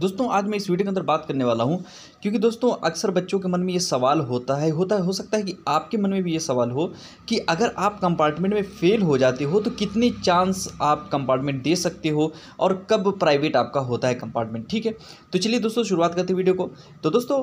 दोस्तों आज मैं इस वीडियो के अंदर बात करने वाला हूँ क्योंकि दोस्तों अक्सर बच्चों के मन में ये सवाल होता है होता है हो सकता है कि आपके मन में भी ये सवाल हो कि अगर आप कंपार्टमेंट में फ़ेल हो जाते हो तो कितने चांस आप कंपार्टमेंट दे सकते हो और कब प्राइवेट आपका होता है कंपार्टमेंट ठीक है तो चलिए दोस्तों शुरुआत करते वीडियो को तो दोस्तों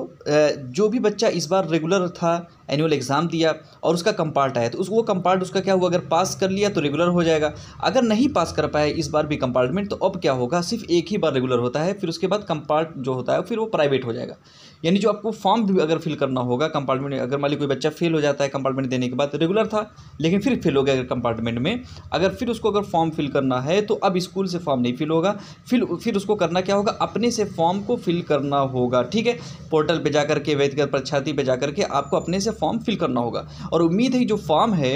जो भी बच्चा इस बार रेगुलर था एनुअल एग्ज़ाम दिया और उसका कंपार्ट आया तो उस वो कंपार्ट उसका क्या हुआ अगर पास कर लिया तो रेगुलर हो जाएगा अगर नहीं पास कर पाया इस बार भी कंपार्टमेंट तो अब क्या होगा सिर्फ एक ही बार रेगुलर होता है फिर उसके बाद बाद कंपार्ट जो होता है फिर वो प्राइवेट हो जाएगा यानी जो आपको फॉर्म भी अगर फिल करना होगा कंपार्टमेंट अगर मान ली कोई बच्चा फेल हो जाता है कंपार्टमेंट देने के बाद रेगुलर था लेकिन फिर फेल हो गया अगर कंपार्टमेंट में अगर फिर उसको अगर फॉर्म फिल करना है तो अब स्कूल से फॉर्म नहीं फिल होगा फिर फिर उसको करना क्या होगा अपने से फॉर्म को फिल करना होगा ठीक है पोर्टल पर जाकर के व्यक्तिगत परीक्षार्थी पर जाकर के आपको अपने से फॉर्म फिल करना होगा और उम्मीद है जो फॉर्म है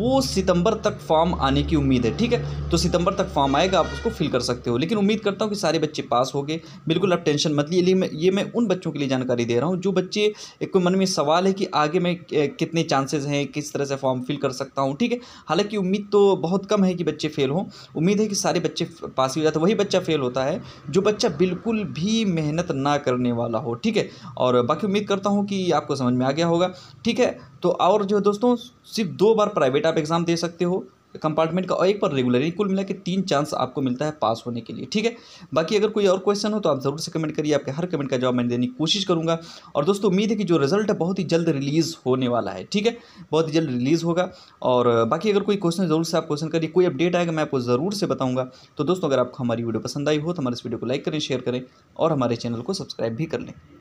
वो सितंबर तक फॉर्म आने की उम्मीद है ठीक है तो सितंबर तक फॉर्म आएगा आप उसको फिल कर सकते हो लेकिन उम्मीद करता हूँ कि सारे बच्चे पास हो गए बिल्कुल आप टेंशन मत लीजिए ये मैं उन बच्चों के लिए जानकारी दे रहा हूँ जो बच्चे एक मन में सवाल है कि आगे मैं कितने चांसेस हैं किस तरह से फॉर्म फिल कर सकता हूँ ठीक है हालांकि उम्मीद तो बहुत कम है कि बच्चे फेल हों उम्मीद है कि सारे बच्चे पास ही हो जाते तो वही बच्चा फेल होता है जो बच्चा बिल्कुल भी मेहनत ना करने वाला हो ठीक है और बाकी उम्मीद करता हूँ कि आपको समझ में आ गया होगा ठीक है तो और जो है दोस्तों सिर्फ दो बार प्राइवेट आप एग्ज़ाम दे सकते हो कंपार्टमेंट का और एक पर रेगुलर यानी कुल मिला के तीन चांस आपको मिलता है पास होने के लिए ठीक है बाकी अगर कोई और क्वेश्चन हो तो आप ज़रूर से कमेंट करिए आपके हर कमेंट का जवाब मैं देने की कोशिश करूँगा और दोस्तों उम्मीद है कि जो रिजल्ट है बहुत ही जल्द रिलीज़ होने वाला है ठीक है बहुत ही जल्द रिलीज़ होगा और बाकी अगर कोई क्वेश्चन ज़रूर से आप क्वेश्चन करिए कोई अपडेट आएगा मैं आपको ज़रूर से बताऊँगा तो दोस्तों अगर आपको हमारी वीडियो पसंद आई हो तो हमारे इस वीडियो को लाइक करें शेयर करें और हमारे चैनल को सब्सक्राइब भी कर लें